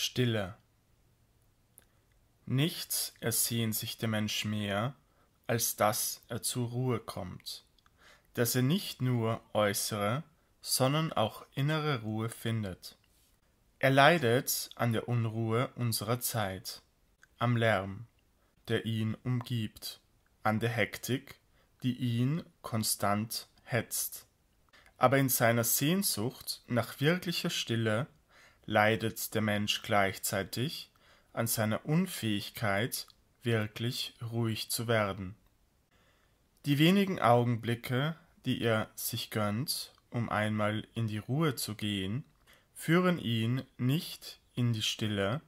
Stille. Nichts ersehnt sich der Mensch mehr, als dass er zur Ruhe kommt, dass er nicht nur äußere, sondern auch innere Ruhe findet. Er leidet an der Unruhe unserer Zeit, am Lärm, der ihn umgibt, an der Hektik, die ihn konstant hetzt. Aber in seiner Sehnsucht nach wirklicher Stille leidet der Mensch gleichzeitig an seiner Unfähigkeit, wirklich ruhig zu werden. Die wenigen Augenblicke, die er sich gönnt, um einmal in die Ruhe zu gehen, führen ihn nicht in die Stille,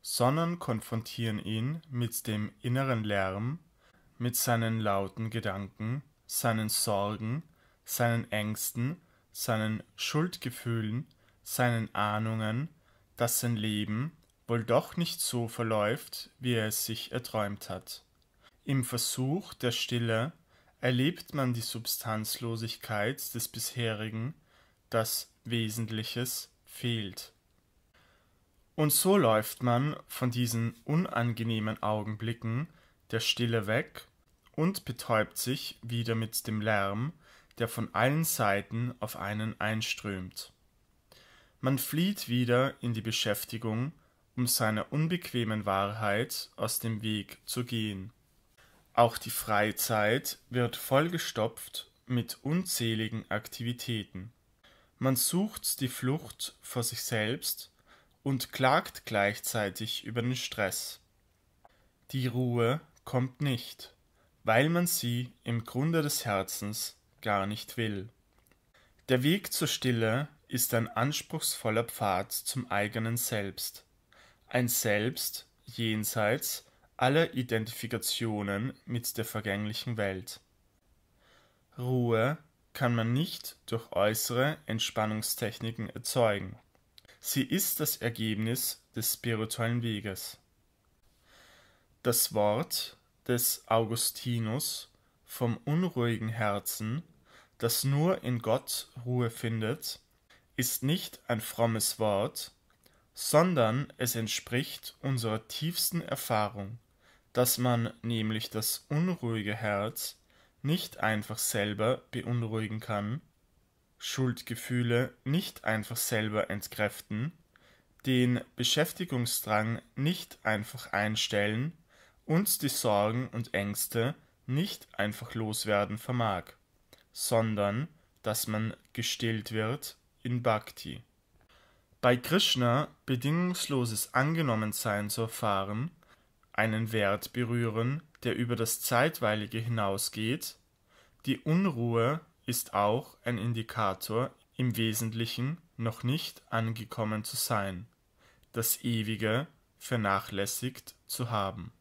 sondern konfrontieren ihn mit dem inneren Lärm, mit seinen lauten Gedanken, seinen Sorgen, seinen Ängsten, seinen Schuldgefühlen, seinen Ahnungen, dass sein Leben wohl doch nicht so verläuft, wie er es sich erträumt hat. Im Versuch der Stille erlebt man die Substanzlosigkeit des bisherigen, das Wesentliches fehlt. Und so läuft man von diesen unangenehmen Augenblicken der Stille weg und betäubt sich wieder mit dem Lärm, der von allen Seiten auf einen einströmt. Man flieht wieder in die Beschäftigung, um seiner unbequemen Wahrheit aus dem Weg zu gehen. Auch die Freizeit wird vollgestopft mit unzähligen Aktivitäten. Man sucht die Flucht vor sich selbst und klagt gleichzeitig über den Stress. Die Ruhe kommt nicht, weil man sie im Grunde des Herzens gar nicht will. Der Weg zur Stille ist ein anspruchsvoller Pfad zum eigenen Selbst, ein Selbst jenseits aller Identifikationen mit der vergänglichen Welt. Ruhe kann man nicht durch äußere Entspannungstechniken erzeugen. Sie ist das Ergebnis des spirituellen Weges. Das Wort des Augustinus vom unruhigen Herzen, das nur in Gott Ruhe findet, ist nicht ein frommes Wort, sondern es entspricht unserer tiefsten Erfahrung, dass man nämlich das unruhige Herz nicht einfach selber beunruhigen kann, Schuldgefühle nicht einfach selber entkräften, den Beschäftigungsdrang nicht einfach einstellen und die Sorgen und Ängste nicht einfach loswerden vermag, sondern dass man gestillt wird in Bhakti. Bei Krishna bedingungsloses Angenommensein zu erfahren, einen Wert berühren, der über das Zeitweilige hinausgeht, die Unruhe ist auch ein Indikator, im Wesentlichen noch nicht angekommen zu sein, das Ewige vernachlässigt zu haben